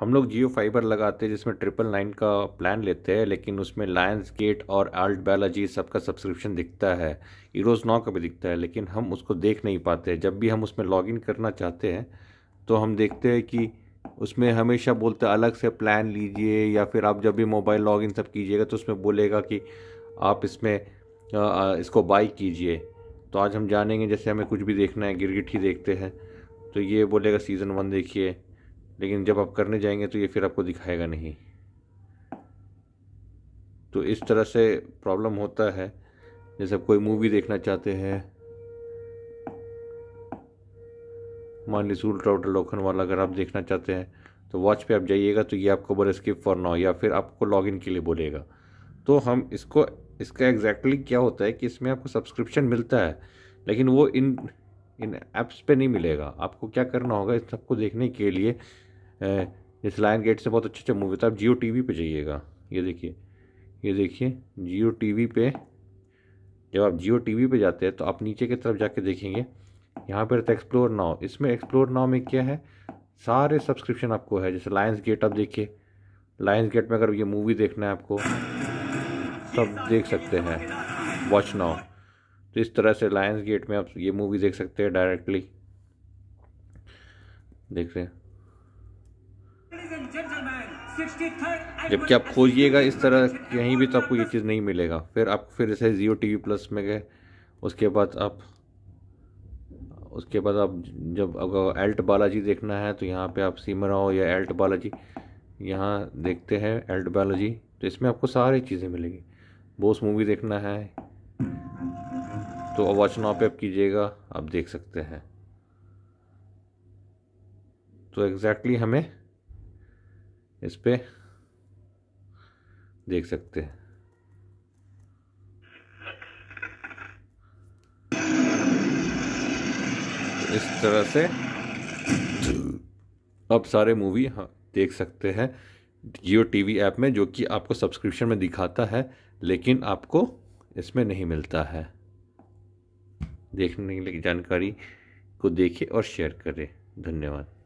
हम लोग जियो फाइबर लगाते हैं जिसमें ट्रिपल नाइन का प्लान लेते हैं लेकिन उसमें लायंस गेट और आल्ट बायोलॉजी सबका सब्सक्रिप्शन दिखता है इरोज नौ का भी दिखता है लेकिन हम उसको देख नहीं पाते जब भी हम उसमें लॉगिन करना चाहते हैं तो हम देखते हैं कि उसमें हमेशा बोलते अलग से प्लान लीजिए या फिर आप जब भी मोबाइल लॉगिन सब कीजिएगा तो उसमें बोलेगा कि आप इसमें इसको बाई कीजिए तो आज हम जानेंगे जैसे हमें कुछ भी देखना है गिरगिट ही देखते हैं तो ये बोलेगा सीज़न वन देखिए लेकिन जब आप करने जाएंगे तो ये फिर आपको दिखाएगा नहीं तो इस तरह से प्रॉब्लम होता है जैसे आप कोई मूवी देखना चाहते हैं मान लीजिए उल्टा उल्टा लोखन वाला अगर आप देखना चाहते हैं तो वॉच पे आप जाइएगा तो ये आपको बोले स्किप फॉर नाउ या फिर आपको लॉगिन के लिए बोलेगा तो हम इसको इसका एग्जैक्टली exactly क्या होता है कि इसमें आपको सब्सक्रिप्शन मिलता है लेकिन वो इन इन ऐप्स पे नहीं मिलेगा आपको क्या करना होगा इस सबको देखने के लिए इस लाइन गेट से बहुत अच्छे अच्छे मूवी था आप जियो टी वी पर जाइएगा ये देखिए ये देखिए जियो टी वी पे जब आप जियो टी वी पर जाते हैं तो आप नीचे की तरफ जाके देखेंगे यहाँ पर रहता है एक्सप्लोर नाव इसमें एक्सप्लोर नाव में क्या है सारे सब्सक्रिप्शन आपको है जैसे लायंस गेट आप देखिए लायंस गेट में अगर ये मूवी देखना है आपको सब देख सकते हैं वॉच नाव तो इस तरह से लायंस गेट में आप ये मूवी देख सकते हैं डायरेक्टली देख रहे हैं जबकि आप खोजिएगा इस तरह कहीं भी तो आपको ये चीज़ नहीं मिलेगा फिर आप फिर जैसे जियो टी वी प्लस में गए उसके बाद आप उसके बाद आप जब अगर एल्ट बालाजी देखना है तो यहाँ पे आप सीमराव या एल्ट बालाजी यहाँ देखते हैं एल्ट बालाजी तो इसमें आपको सारी चीज़ें मिलेगी बोस मूवी देखना है तो वॉच नाव पे आप कीजिएगा आप देख सकते हैं तो एग्जैक्टली exactly हमें इस पर देख सकते हैं इस तरह से आप सारे मूवी हाँ देख सकते हैं जियो वी ऐप में जो कि आपको सब्सक्रिप्शन में दिखाता है लेकिन आपको इसमें नहीं मिलता है देखने के लिए जानकारी को देखें और शेयर करें धन्यवाद